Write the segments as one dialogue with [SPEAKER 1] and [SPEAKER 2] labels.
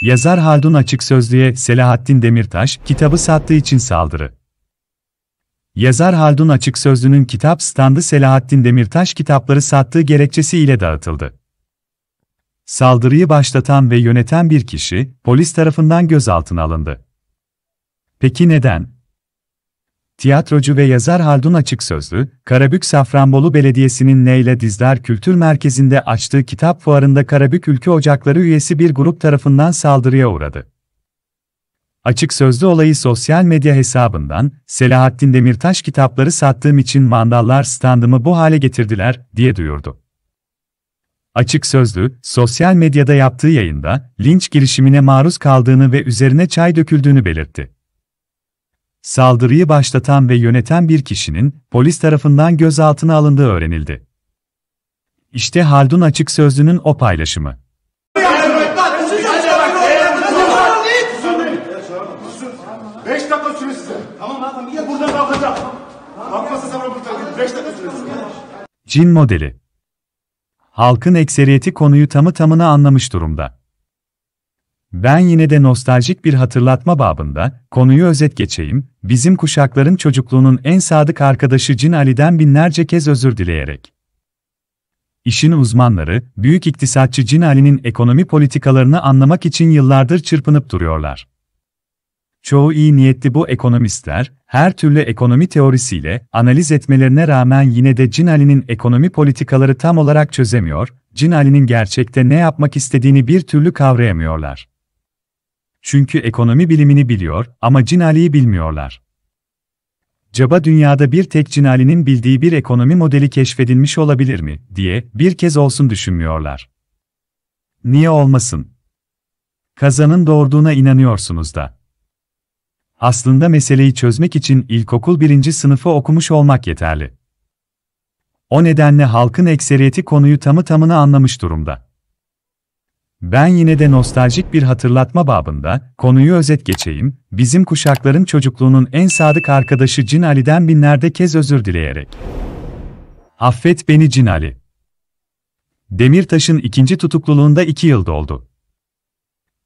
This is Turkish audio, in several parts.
[SPEAKER 1] Yazar Haldun Açık Sözlü'ye Selahattin Demirtaş, kitabı sattığı için saldırı. Yazar Haldun Açık Sözlü'nün kitap standı Selahattin Demirtaş kitapları sattığı gerekçesiyle dağıtıldı. Saldırıyı başlatan ve yöneten bir kişi, polis tarafından gözaltına alındı. Peki neden? tiyatrocu ve yazar Haldun Açıksözlü, Karabük Safranbolu Belediyesi'nin Neyle Dizler Kültür Merkezi'nde açtığı kitap fuarında Karabük Ülke Ocakları üyesi bir grup tarafından saldırıya uğradı. Açık sözlü olayı sosyal medya hesabından, Selahattin Demirtaş kitapları sattığım için mandallar standımı bu hale getirdiler, diye duyurdu. Açık sözlü, sosyal medyada yaptığı yayında, linç girişimine maruz kaldığını ve üzerine çay döküldüğünü belirtti. Saldırıyı başlatan ve yöneten bir kişinin polis tarafından gözaltına alındığı öğrenildi. İşte Haldun Açık Sözlü'nün o paylaşımı. Beş Cin modeli. Halkın ekseriyeti konuyu tamı tamına anlamış durumda. Ben yine de nostaljik bir hatırlatma babında, konuyu özet geçeyim, bizim kuşakların çocukluğunun en sadık arkadaşı Cin Ali'den binlerce kez özür dileyerek. İşin uzmanları, büyük iktisatçı Cin Ali'nin ekonomi politikalarını anlamak için yıllardır çırpınıp duruyorlar. Çoğu iyi niyetli bu ekonomistler, her türlü ekonomi teorisiyle analiz etmelerine rağmen yine de Cin Ali'nin ekonomi politikaları tam olarak çözemiyor, Cin Ali'nin gerçekte ne yapmak istediğini bir türlü kavrayamıyorlar. Çünkü ekonomi bilimini biliyor ama Cinali'yi bilmiyorlar. Caba dünyada bir tek Cinali'nin bildiği bir ekonomi modeli keşfedilmiş olabilir mi diye bir kez olsun düşünmüyorlar. Niye olmasın? Kazanın doğurduğuna inanıyorsunuz da. Aslında meseleyi çözmek için ilkokul birinci sınıfı okumuş olmak yeterli. O nedenle halkın ekseriyeti konuyu tamı tamına anlamış durumda. Ben yine de nostaljik bir hatırlatma babında, konuyu özet geçeyim, bizim kuşakların çocukluğunun en sadık arkadaşı Cin Ali'den binlerde kez özür dileyerek. Affet beni Cin Ali. Demirtaş'ın ikinci tutukluluğunda iki yıl doldu.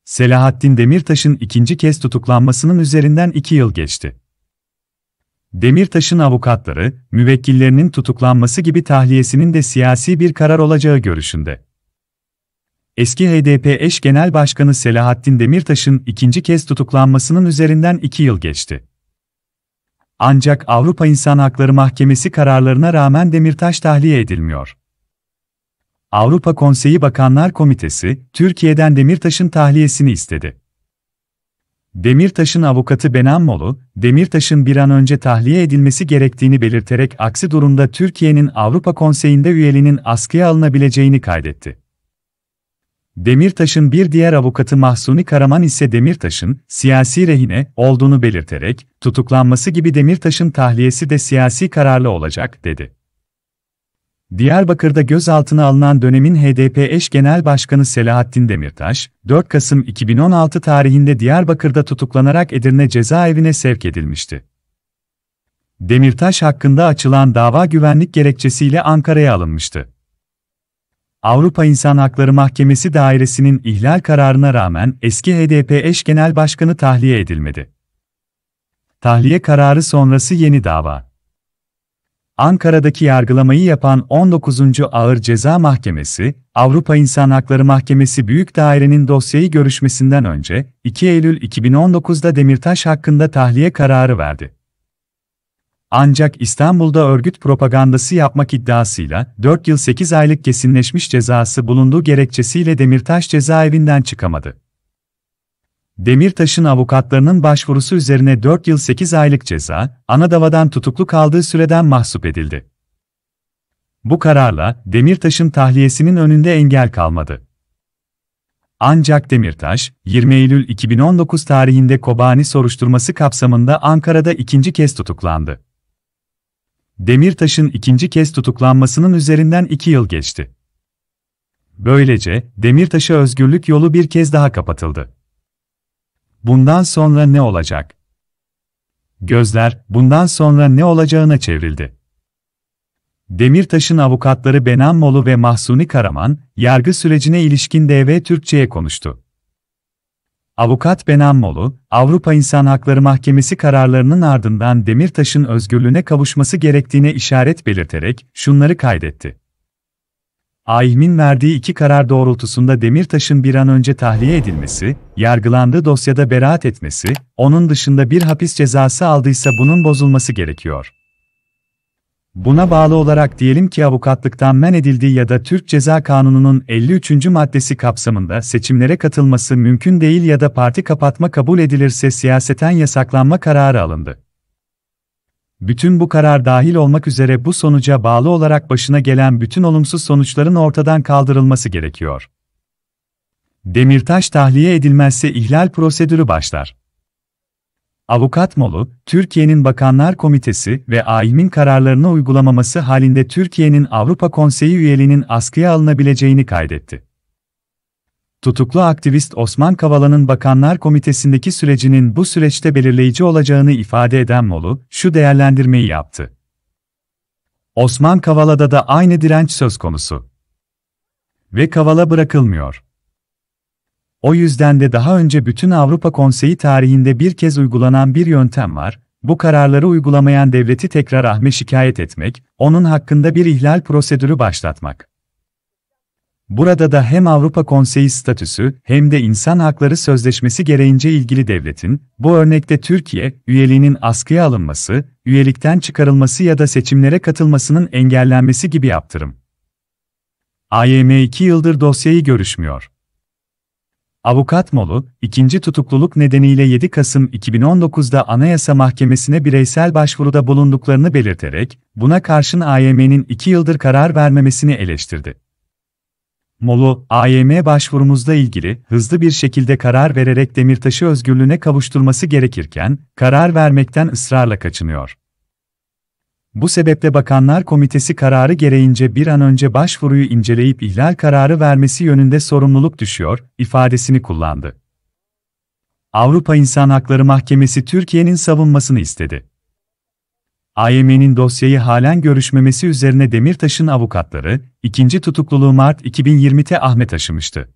[SPEAKER 1] Selahattin Demirtaş'ın ikinci kez tutuklanmasının üzerinden iki yıl geçti. Demirtaş'ın avukatları, müvekkillerinin tutuklanması gibi tahliyesinin de siyasi bir karar olacağı görüşünde eski HDP eş genel başkanı Selahattin Demirtaş'ın ikinci kez tutuklanmasının üzerinden iki yıl geçti. Ancak Avrupa İnsan Hakları Mahkemesi kararlarına rağmen Demirtaş tahliye edilmiyor. Avrupa Konseyi Bakanlar Komitesi, Türkiye'den Demirtaş'ın tahliyesini istedi. Demirtaş'ın avukatı Benan Molu, Demirtaş'ın bir an önce tahliye edilmesi gerektiğini belirterek aksi durumda Türkiye'nin Avrupa Konseyi'nde üyeliğinin askıya alınabileceğini kaydetti. Demirtaş'ın bir diğer avukatı Mahsuni Karaman ise Demirtaş'ın siyasi rehine olduğunu belirterek, tutuklanması gibi Demirtaş'ın tahliyesi de siyasi kararlı olacak, dedi. Diyarbakır'da gözaltına alınan dönemin HDP eş genel başkanı Selahattin Demirtaş, 4 Kasım 2016 tarihinde Diyarbakır'da tutuklanarak Edirne cezaevine sevk edilmişti. Demirtaş hakkında açılan dava güvenlik gerekçesiyle Ankara'ya alınmıştı. Avrupa İnsan Hakları Mahkemesi Dairesi'nin ihlal kararına rağmen eski HDP eş genel başkanı tahliye edilmedi. Tahliye kararı sonrası yeni dava. Ankara'daki yargılamayı yapan 19. Ağır Ceza Mahkemesi, Avrupa İnsan Hakları Mahkemesi Büyük Daire'nin dosyayı görüşmesinden önce 2 Eylül 2019'da Demirtaş hakkında tahliye kararı verdi. Ancak İstanbul'da örgüt propagandası yapmak iddiasıyla 4 yıl 8 aylık kesinleşmiş cezası bulunduğu gerekçesiyle Demirtaş cezaevinden çıkamadı. Demirtaş'ın avukatlarının başvurusu üzerine 4 yıl 8 aylık ceza, Anadava'dan tutuklu kaldığı süreden mahsup edildi. Bu kararla Demirtaş'ın tahliyesinin önünde engel kalmadı. Ancak Demirtaş, 20 Eylül 2019 tarihinde Kobani soruşturması kapsamında Ankara'da ikinci kez tutuklandı. Demirtaş'ın ikinci kez tutuklanmasının üzerinden iki yıl geçti. Böylece, Demirtaş'a özgürlük yolu bir kez daha kapatıldı. Bundan sonra ne olacak? Gözler, bundan sonra ne olacağına çevrildi. Demirtaş'ın avukatları Benan Molu ve Mahsuni Karaman, yargı sürecine ilişkin DV Türkçe'ye konuştu. Avukat Benammoğlu, Avrupa İnsan Hakları Mahkemesi kararlarının ardından Demirtaş'ın özgürlüğüne kavuşması gerektiğine işaret belirterek şunları kaydetti. AİHM'in verdiği iki karar doğrultusunda Demirtaş'ın bir an önce tahliye edilmesi, yargılandığı dosyada beraat etmesi, onun dışında bir hapis cezası aldıysa bunun bozulması gerekiyor. Buna bağlı olarak diyelim ki avukatlıktan men edildiği ya da Türk Ceza Kanunu'nun 53. maddesi kapsamında seçimlere katılması mümkün değil ya da parti kapatma kabul edilirse siyaseten yasaklanma kararı alındı. Bütün bu karar dahil olmak üzere bu sonuca bağlı olarak başına gelen bütün olumsuz sonuçların ortadan kaldırılması gerekiyor. Demirtaş tahliye edilmezse ihlal prosedürü başlar. Avukat Molu, Türkiye'nin Bakanlar Komitesi ve AİM'in kararlarını uygulamaması halinde Türkiye'nin Avrupa Konseyi üyeliğinin askıya alınabileceğini kaydetti. Tutuklu aktivist Osman Kavala'nın Bakanlar Komitesi'ndeki sürecinin bu süreçte belirleyici olacağını ifade eden Molu, şu değerlendirmeyi yaptı. Osman Kavala'da da aynı direnç söz konusu. Ve Kavala bırakılmıyor. O yüzden de daha önce bütün Avrupa Konseyi tarihinde bir kez uygulanan bir yöntem var, bu kararları uygulamayan devleti tekrar ahme şikayet etmek, onun hakkında bir ihlal prosedürü başlatmak. Burada da hem Avrupa Konseyi statüsü hem de İnsan Hakları Sözleşmesi gereğince ilgili devletin, bu örnekte Türkiye, üyeliğinin askıya alınması, üyelikten çıkarılması ya da seçimlere katılmasının engellenmesi gibi yaptırım. AYM 2 yıldır dosyayı görüşmüyor. Avukat Molu, ikinci tutukluluk nedeniyle 7 Kasım 2019'da Anayasa Mahkemesi'ne bireysel başvuruda bulunduklarını belirterek, buna karşın AYM'nin 2 yıldır karar vermemesini eleştirdi. Molu, AYM başvurumuzla ilgili hızlı bir şekilde karar vererek Demirtaş'ı özgürlüğüne kavuşturması gerekirken, karar vermekten ısrarla kaçınıyor. Bu sebeple Bakanlar Komitesi kararı gereğince bir an önce başvuruyu inceleyip ihlal kararı vermesi yönünde sorumluluk düşüyor, ifadesini kullandı. Avrupa İnsan Hakları Mahkemesi Türkiye'nin savunmasını istedi. AYM'nin dosyayı halen görüşmemesi üzerine Demirtaş'ın avukatları, ikinci tutukluluğu Mart 2020'te Ahmet aşımıştı.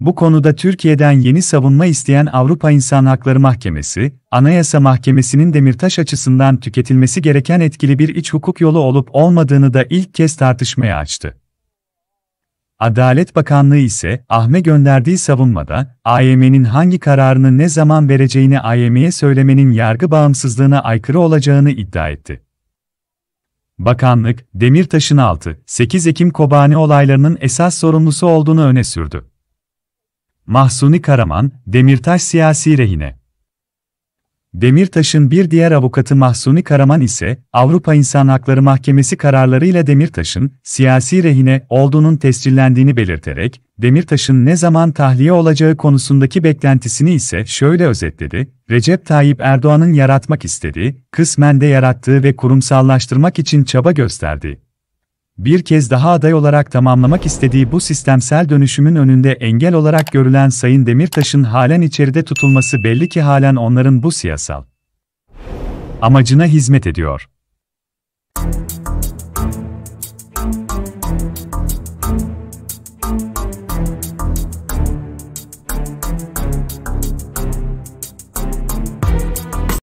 [SPEAKER 1] Bu konuda Türkiye'den yeni savunma isteyen Avrupa İnsan Hakları Mahkemesi, Anayasa Mahkemesi'nin Demirtaş açısından tüketilmesi gereken etkili bir iç hukuk yolu olup olmadığını da ilk kez tartışmaya açtı. Adalet Bakanlığı ise, Ahme gönderdiği savunmada, AYM'nin hangi kararını ne zaman vereceğini AYM'ye söylemenin yargı bağımsızlığına aykırı olacağını iddia etti. Bakanlık, Demirtaş'ın 6-8 Ekim Kobani olaylarının esas sorumlusu olduğunu öne sürdü. Mahsuni Karaman, Demirtaş siyasi rehine. Demirtaş'ın bir diğer avukatı Mahsuni Karaman ise, Avrupa İnsan Hakları Mahkemesi kararlarıyla Demirtaş'ın siyasi rehine olduğunun tescillendiğini belirterek, Demirtaş'ın ne zaman tahliye olacağı konusundaki beklentisini ise şöyle özetledi, Recep Tayyip Erdoğan'ın yaratmak istediği, kısmen de yarattığı ve kurumsallaştırmak için çaba gösterdiği, bir kez daha aday olarak tamamlamak istediği bu sistemsel dönüşümün önünde engel olarak görülen Sayın Demirtaş'ın halen içeride tutulması belli ki halen onların bu siyasal amacına hizmet ediyor.